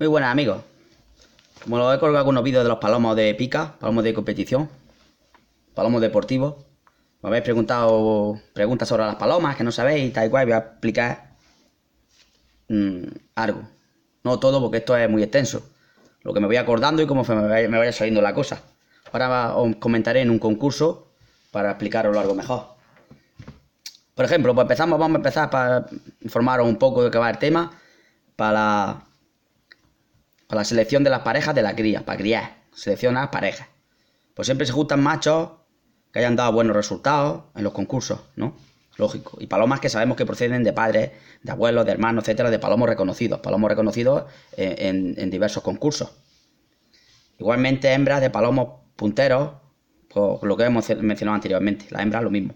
Muy buenas amigos. Como lo he colgado algunos vídeos de los palomos de pica, palomos de competición, palomos deportivos. Me habéis preguntado preguntas sobre las palomas que no sabéis y tal y cual. Voy a explicar mm, algo. No todo porque esto es muy extenso. Lo que me voy acordando y cómo me, vaya saliendo la cosa. Ahora os comentaré en un concurso para explicaros algo mejor. Por ejemplo, pues empezamos, vamos a empezar para informaros un poco de qué va el tema. Para para la selección de las parejas de la cría, para criar. Selecciona parejas. Pues siempre se juntan machos que hayan dado buenos resultados en los concursos, ¿no? Lógico. Y palomas que sabemos que proceden de padres, de abuelos, de hermanos, etcétera, de palomos reconocidos. Palomos reconocidos en, diversos concursos. Igualmente, hembras de palomos punteros, pues, lo que hemos mencionado anteriormente. las hembras lo mismo.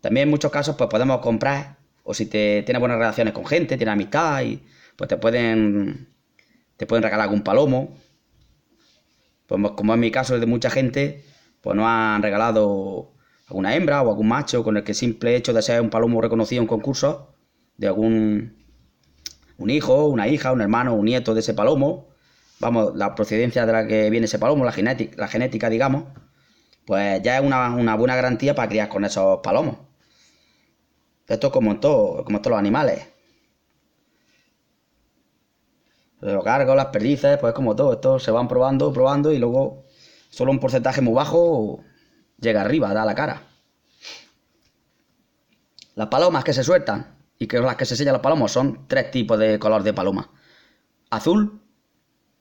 También en muchos casos, pues podemos comprar, o si te tienes buenas relaciones con gente, tienes amistad, y pues te pueden te pueden regalar algún palomo. Pues como en mi caso, es de mucha gente, pues no han regalado alguna hembra o algún macho con el que simple hecho de ser un palomo reconocido en concursos, de algún un hijo, una hija, un hermano, un nieto de ese palomo, vamos, la procedencia de la que viene ese palomo, la genética, la genética digamos, pues ya es una, buena garantía para criar con esos palomos. Esto es como todo, como todos los animales. los cargos, las perdices, pues como todo, esto se van probando, probando y luego solo un porcentaje muy bajo llega arriba, da la cara. Las palomas que se sueltan y que son las que se sellan los palomos son tres tipos de color de paloma. Azul,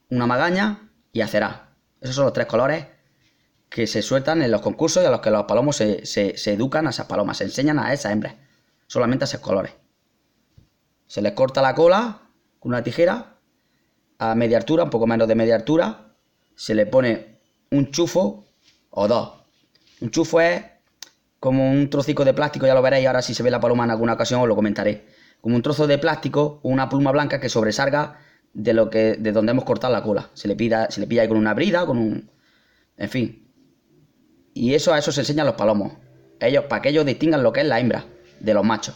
una magaña y acerá. Esos son los tres colores que se sueltan en los concursos y a los que los palomos se, se educan a esas palomas, se enseñan a esas hembras, solamente a esos colores. Se les corta la cola con una tijera a media altura, un poco menos de media altura, se le pone un chufo o dos. Un chufo es como un trocico de plástico, ya lo veréis ahora si se ve la paloma en alguna ocasión os lo comentaré. Como un trozo de plástico una pluma blanca que sobresalga de lo que de donde hemos cortado la cola. Se le pilla, se le pilla ahí con una brida, con un en fin. Y eso a eso se enseñan los palomos. Ellos para que ellos distingan lo que es la hembra de los machos.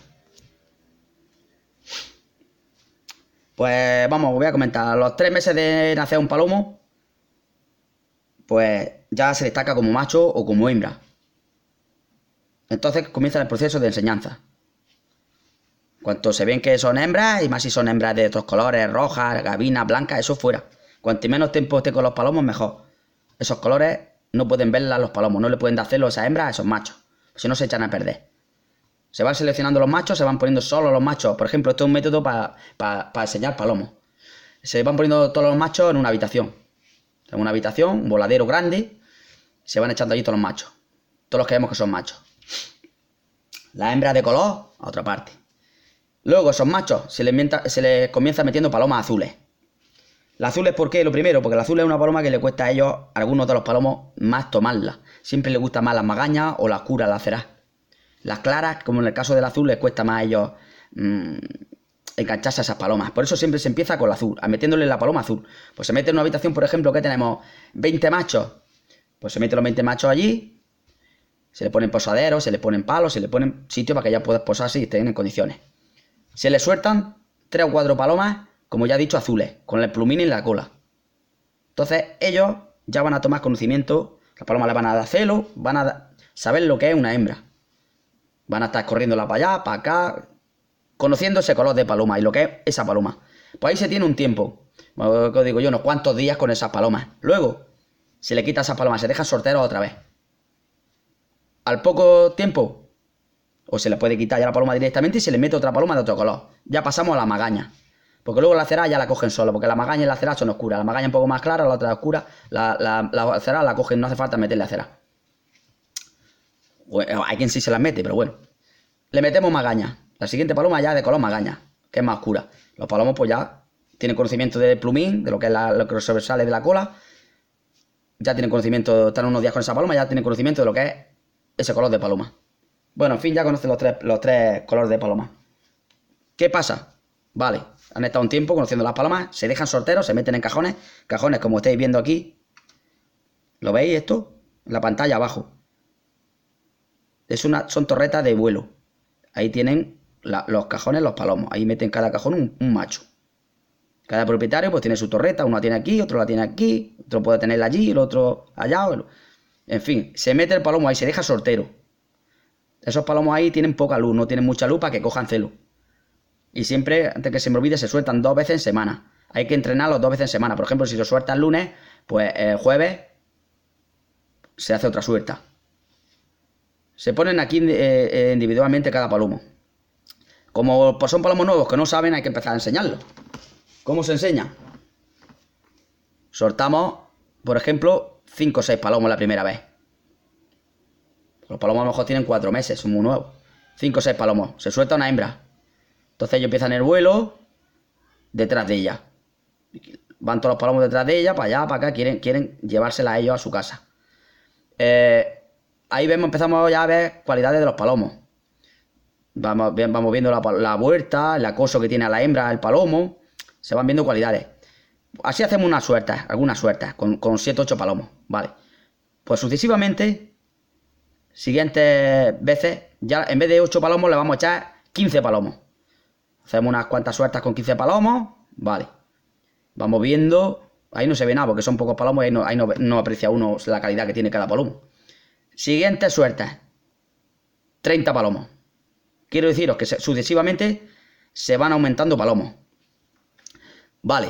Pues vamos, voy a comentar. Los tres meses de nacer un palomo, pues ya se destaca como macho o como hembra. Entonces comienza el proceso de enseñanza. Cuanto se ven que son hembras, y más si son hembras de otros colores, rojas, gabinas, blancas, eso fuera. Cuanto menos tiempo esté con los palomos, mejor. Esos colores no pueden verla los palomos, no le pueden hacerlo a esas hembras a esos machos. Si no se echan a perder. Se van seleccionando los machos, se van poniendo solo los machos. Por ejemplo, esto es un método para enseñar palomos. Se van poniendo todos los machos en una habitación. En una habitación, un voladero grande. Se van echando allí todos los machos. Todos los que vemos que son machos. Las hembras de color, a otra parte. Luego, esos machos, se les, se comienza metiendo palomas azules. La azules es qué? lo primero, porque la azul es una paloma que le cuesta a ellos, a algunos de los palomos, más tomarla. Siempre le gusta más las magañas o la cura, la cerá. Las claras, como en el caso del azul, les cuesta más a ellos mm, engancharse a esas palomas. Por eso siempre se empieza con el azul, a metiéndole la paloma azul. Pues se mete en una habitación, por ejemplo, que tenemos 20 machos. Pues se meten los 20 machos allí, se le ponen posaderos, se le ponen palos, se le ponen sitio para que ya puedan posarse y estén en condiciones. Se le sueltan tres o cuatro palomas, como ya he dicho, azules, con el plumín en la cola. Entonces ellos ya van a tomar conocimiento, las palomas le van a dar celo, van a saber lo que es una hembra. Van a estar corriéndola para allá, para acá, conociendo ese color de paloma y lo que es esa paloma. Pues ahí se tiene un tiempo, como digo yo, unos cuantos días con esas palomas. Luego, se le quita esas palomas, se deja soltero otra vez. Al poco tiempo, o se le puede quitar ya la paloma directamente y se le mete otra paloma de otro color. Ya pasamos a la magaña. Porque luego la cera ya la cogen solo, porque la magaña y la cera son oscuras. La magaña un poco más clara, la otra oscura. La, la, la cera la cogen, no hace falta meterle la cera hay quien sí se las mete, pero bueno. Le metemos magaña. La siguiente paloma ya de color magaña, que es más oscura. Los palomos, pues ya tienen conocimiento de plumín, de lo que es la, lo que sobresale de la cola. Ya tienen conocimiento, están unos días con esa paloma, ya tienen conocimiento de lo que es ese color de paloma. Bueno, en fin, ya conocen los tres, los tres colores de paloma. ¿Qué pasa? Vale, han estado un tiempo conociendo las palomas, se dejan sorteros, se meten en cajones. Cajones, como estáis viendo aquí. ¿Lo veis esto? En la pantalla abajo una, son torretas de vuelo. Ahí tienen los cajones, los palomos. Ahí meten cada cajón un, macho. Cada propietario pues tiene su torreta, uno la tiene aquí, otro la tiene aquí, otro puede tenerla allí, el otro allá. En fin, se mete el palomo ahí, se deja soltero. Esos palomos ahí tienen poca luz, no tienen mucha luz para que cojan celo. Y siempre, antes que se me olvide, se sueltan dos veces en semana. Hay que entrenarlos dos veces en semana. Por ejemplo, si lo sueltan el lunes, pues el jueves se hace otra suelta. Se ponen aquí eh, eh, individualmente cada palomo. Como pues, son palomos nuevos que no saben, hay que empezar a enseñarlos. ¿Cómo se enseña? Soltamos por ejemplo, 5 o 6 palomos la primera vez. Los palomos a lo mejor tienen 4 meses, son muy nuevos. 5 o 6 palomos. Se suelta una hembra. Entonces ellos empiezan el vuelo detrás de ella. Van todos los palomos detrás de ella, para allá, para acá, quieren, quieren llevársela a ellos a su casa. Eh, ahí vemos, empezamos ya a ver cualidades de los palomos. Vamos, vamos viendo la, vuelta, el acoso que tiene a la hembra, el palomo. Se van viendo cualidades. Así hacemos una suertas, algunas suertas, con, con 7, 8 palomos. Vale. Pues sucesivamente, siguientes veces, ya en vez de 8 palomos, le vamos a echar 15 palomos. Hacemos unas cuantas suertas con 15 palomos. Vale. Vamos viendo. Ahí no se ve nada porque son pocos palomos y ahí no, no aprecia uno la calidad que tiene cada palomo. Siguiente suerte. 30 palomos. Quiero deciros que sucesivamente se van aumentando palomos. Vale.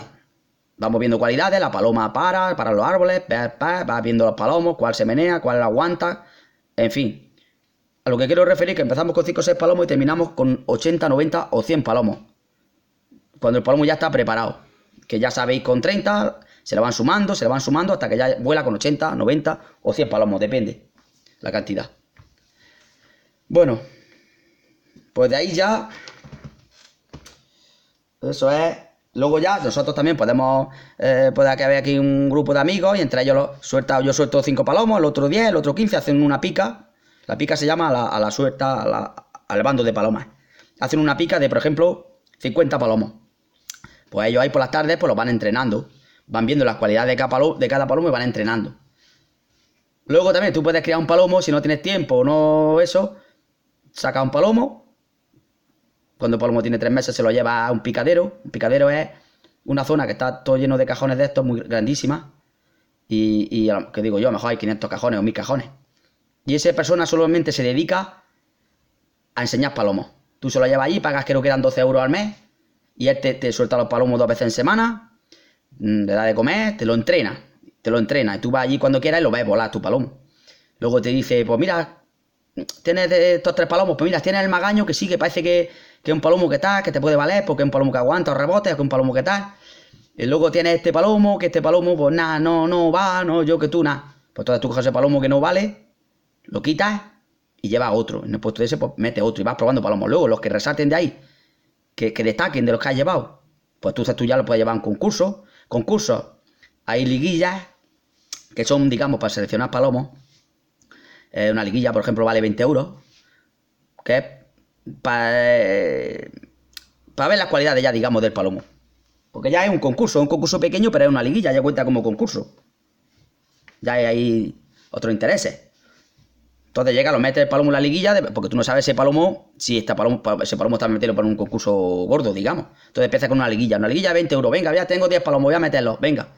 Vamos viendo cualidades. La paloma para, para los árboles. Va viendo los palomos, cuál se menea, cuál aguanta. En fin. A lo que quiero referir que empezamos con 5 o 6 palomos y terminamos con 80, 90 o 100 palomos. Cuando el palomo ya está preparado. Que ya sabéis con 30 se le van sumando, se le van sumando hasta que ya vuela con 80, 90 o 100 palomos, depende la cantidad. Bueno, pues de ahí ya... Eso es... Luego ya nosotros también podemos, eh, puede que haya aquí un grupo de amigos y entre ellos suelta, yo suelto 5 palomos, el otro 10, el otro 15, hacen una pica. La pica se llama a la, suelta, al bando de palomas. Hacen una pica de, por ejemplo, 50 palomos. Pues ellos ahí por las tardes pues los van entrenando. Van viendo las cualidades de cada, de cada palomo y van entrenando. Luego también tú puedes crear un palomo si no tienes tiempo o no eso. Saca un palomo. Cuando el palomo tiene tres meses se lo lleva a un picadero. Un picadero es una zona que está todo lleno de cajones de estos, muy grandísima. Y, y que digo yo, a lo mejor hay 500 cajones o 1000 cajones. Y esa persona solamente se dedica a enseñar palomos. Tú se lo llevas allí, pagas creo que eran 12 euros al mes. Y este te, te suelta los palomos dos veces en semana. Mm, le da de comer, te lo entrena te lo entrena. Y tú vas allí cuando quieras y lo ves volar tu palomo. Luego te dice, pues mira, tienes estos tres palomos, pues mira, tienes el magaño que sí, que parece que, que es un palomo que tal, que te puede valer, porque es un palomo que aguanta o rebote, que un palomo que tal. Y luego tienes este palomo, que este palomo, pues nada, no, no va, no, yo que tú, nada. Pues entonces tú coges ese palomo que no vale, lo quitas y llevas otro. En el puesto de ese, pues mete otro y vas probando palomos. Luego, los que resalten de ahí, que, destaquen de los que has llevado, pues tú, tú ya lo puedes llevar en un concurso. Concursos, hay liguillas, que son, digamos, para seleccionar palomos. Eh, una liguilla, por ejemplo, vale 20 euros. Que es para, eh, ver las cualidades ya, digamos, del palomo. Porque ya es un concurso, un concurso pequeño, pero es una liguilla, ya cuenta como concurso. Ya hay otros intereses. Entonces llega, lo mete el palomo en la liguilla, porque tú no sabes ese palomo, si está palomo, ese palomo está metido para un concurso gordo, digamos. Entonces empieza con una liguilla, una liguilla de 20 euros, venga, ya tengo 10 palomos, voy a meterlos, venga.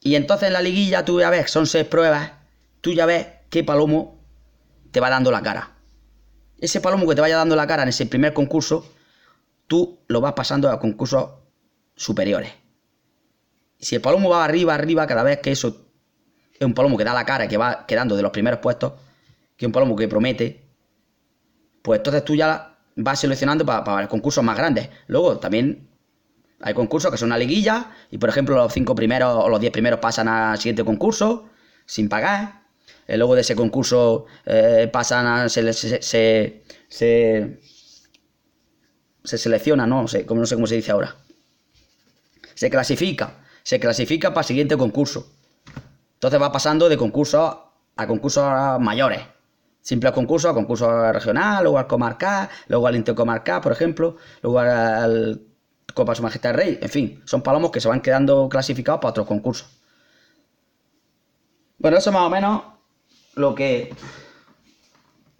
Y entonces en la liguilla tú ya ves, son seis pruebas, tú ya ves qué palomo te va dando la cara. Ese palomo que te vaya dando la cara en ese primer concurso, tú lo vas pasando a concursos superiores. Si el palomo va arriba, arriba, cada vez que eso es un palomo que da la cara, que va quedando de los primeros puestos, que es un palomo que promete, pues entonces tú ya vas seleccionando para, para concursos más grandes. Luego también hay concursos que son una liguilla y, por ejemplo, los cinco primeros o los diez primeros pasan al siguiente concurso sin pagar. Eh, luego de ese concurso eh, pasan a, se, se, se, se, selecciona, no, sé, como, no sé cómo se dice ahora. Se clasifica, se clasifica para siguiente concurso. Entonces va pasando de concurso a concursos mayores. Simple concurso a concurso regional, luego al comarca, luego al intercomarca, por ejemplo, luego al para Su Majestad Rey, en fin, son palomos que se van quedando clasificados para otros concursos. Bueno, eso más o menos lo que...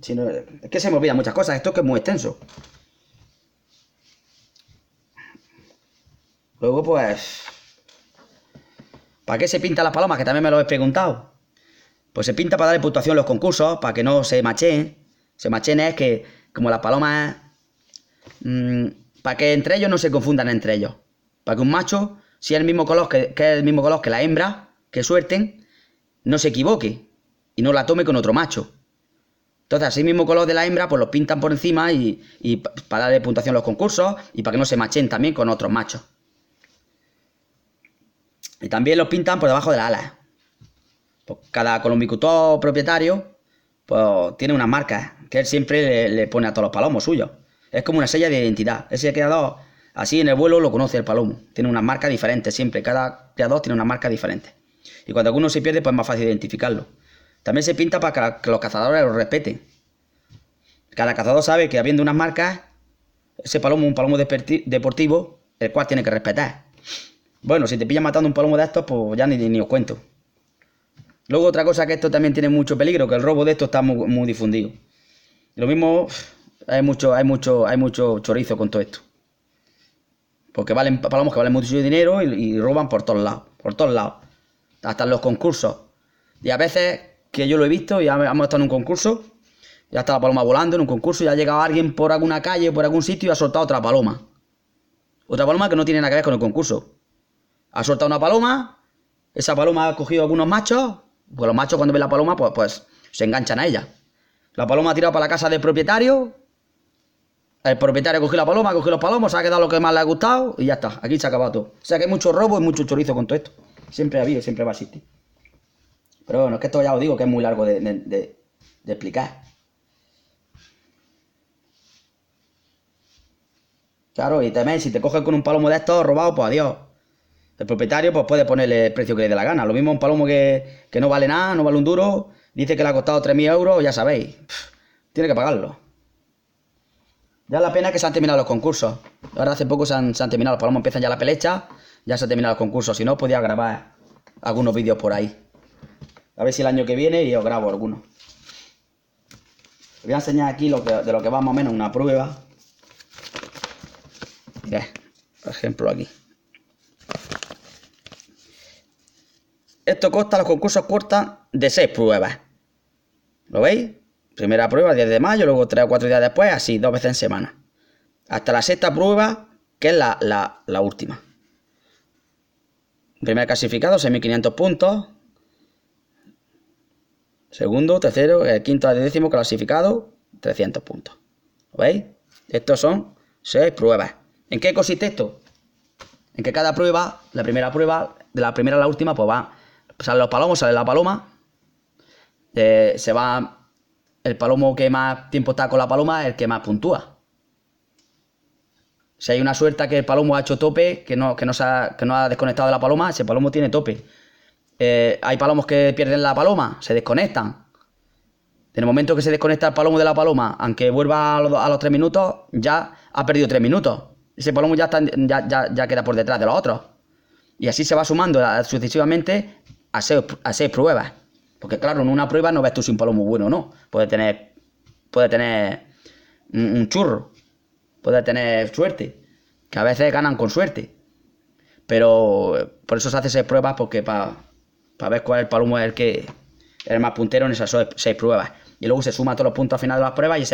es que se me olvidan muchas cosas, esto es que es muy extenso. Luego, pues... ¿Para qué se pinta las palomas? Que también me lo habéis preguntado. Pues se pinta para darle puntuación a los concursos, para que no se macheen Se machen es que, como las palomas... Mm, para que entre ellos no se confundan entre ellos. Para que un macho, si es el mismo color que, el mismo color que la hembra, que suelten, no se equivoque y no la tome con otro macho. Entonces, así mismo color de la hembra, pues los pintan por encima y, para darle puntuación a los concursos y para que no se machen también con otros machos. Y también los pintan por debajo de las alas. Pues cada colombicultor propietario pues, tiene una marca que él siempre le, le pone a todos los palomos suyos. Es como una sella de identidad. Ese creador, así en el vuelo lo conoce el palomo. Tiene una marca diferente siempre. Cada creador tiene una marca diferente. Y cuando alguno se pierde, pues es más fácil identificarlo. También se pinta para que los cazadores lo respeten. Cada cazador sabe que habiendo unas marcas, ese palomo es un palomo deportivo, el cual tiene que respetar. Bueno, si te pillan matando un palomo de estos, pues ya ni, ni os cuento. Luego otra cosa que esto también tiene mucho peligro, que el robo de esto está muy, muy difundido. Lo mismo hay mucho, hay mucho, hay mucho chorizo con todo esto. Porque valen, palomas que valen mucho dinero y, roban por todos lados, por todos lados. Hasta en los concursos. Y a veces que yo lo he visto, ya hemos estado en un concurso, ya está la paloma volando en un concurso, ya ha llegado alguien por alguna calle, por algún sitio y ha soltado otra paloma. Otra paloma que no tiene nada que ver con el concurso. Ha soltado una paloma, esa paloma ha cogido algunos machos, porque los machos cuando ven la paloma, pues, pues se enganchan a ella. La paloma ha tirado para la casa del propietario, el propietario cogió la paloma, cogió los palomos, se ha quedado lo que más le ha gustado y ya está. Aquí se ha acabado todo. O sea que hay mucho robo y mucho chorizo con todo esto. Siempre ha habido, siempre va a existir. Pero bueno, es que esto ya os digo que es muy largo de, explicar. Claro, y también si te cogen con un palomo de estos robado, pues adiós. El propietario pues puede ponerle el precio que le dé la gana. Lo mismo un palomo que, no vale nada, no vale un duro, dice que le ha costado 3.000 euros, ya sabéis. tiene que pagarlo. Ya la pena que se han terminado los concursos. Ahora hace poco se han, han terminado los empiezan ya la pelecha, ya se han terminado los concursos. Si no, podía grabar algunos vídeos por ahí. A ver si el año que viene y os grabo algunos Os voy a enseñar aquí de lo que va más o menos una prueba. por ejemplo aquí. Esto consta, los concursos cortan de 6 pruebas. ¿Lo veis? Primera prueba, 10 de mayo, luego 3 o 4 días después, así, dos veces en semana. Hasta la sexta prueba, que es la, última. Primer clasificado, 6.500 puntos. Segundo, tercero, eh, quinto décimo clasificado, 300 puntos. ¿Lo veis? Estos son seis pruebas. ¿En qué consiste esto? En que cada prueba, la primera prueba, de la primera a la última, pues va. Salen los palomos, sale la paloma. Eh, se va el palomo que más tiempo está con la paloma es el que más puntúa. Si hay una suerte que el palomo ha hecho tope, que no, no, se ha, que no ha desconectado de la paloma, ese palomo tiene tope. Eh, hay palomos que pierden la paloma, se desconectan. En el momento que se desconecta el palomo de la paloma, aunque vuelva a los, tres minutos, ya ha perdido tres minutos. Ese palomo ya, está, ya, queda por detrás de los otros. Y así se va sumando sucesivamente a seis, a seis pruebas. Porque claro, en una prueba no ves tú si un palomo muy bueno o no. Puede tener, puede tener un, churro, puede tener suerte, que a veces ganan con suerte. Pero eh, por eso se hace seis pruebas, porque para ver cuál es el palomo es el que es el más puntero en esas seis pruebas. Y luego se suma todos los puntos al final de las pruebas y se